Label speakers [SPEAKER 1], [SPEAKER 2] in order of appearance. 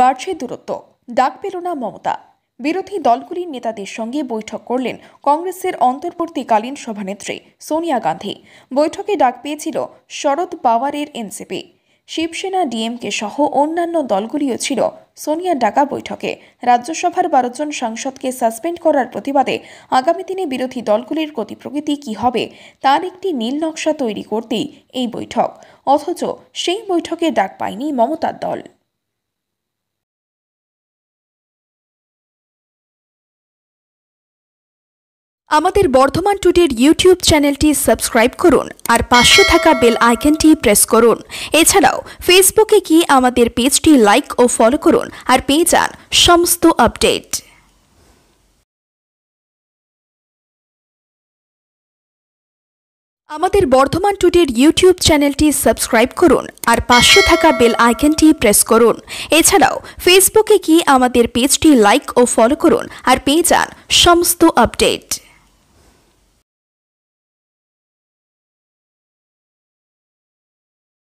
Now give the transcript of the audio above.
[SPEAKER 1] বাড়ছে দূরত্ব ডাক পেল না মমতা বিরোধী দলগুলির নেতাদের সঙ্গে বৈঠক করলেন কংগ্রেসের অন্তর্বর্তীকালীন সভানেত্রী সোনিয়া গান্ধী বৈঠকে ডাক পেয়েছিল শরদ পাওয়ারের এনসিপি শিবসেনা ডিএমকে সহ অন্যান্য দলগুলিও ছিল সোনিয়া ডাকা বৈঠকে রাজ্যসভার বারো জন সাংসদকে সাসপেন্ড করার প্রতিবাদে আগামী দিনে বিরোধী দলগুলির গতি প্রকৃতি কী হবে তার একটি নীল নকশা তৈরি করতেই এই বৈঠক অথচ সেই বৈঠকে ডাক পায়নি মমতার দল আমাদের বর্ধমান টুডের ইউটিউব চ্যানেলটি সাবস্ক্রাইব করুন আর পাশে থাকা বেল আইকনটি প্রেস করুন এছাড়াও ফেসবুকে কি আমাদের পেজটি লাইক ও ফলো করুন আর পেয়ে যান সমস্ত আপডেট
[SPEAKER 2] আমাদের বর্ধমান টুডের
[SPEAKER 1] ইউটিউব চ্যানেলটি সাবস্ক্রাইব করুন আর পাশে থাকা বেল আইকনটি প্রেস করুন এছাড়াও ফেসবুকে কি আমাদের পেজটি লাইক ও ফলো করুন আর পেয়ে যান সমস্ত
[SPEAKER 2] আপডেট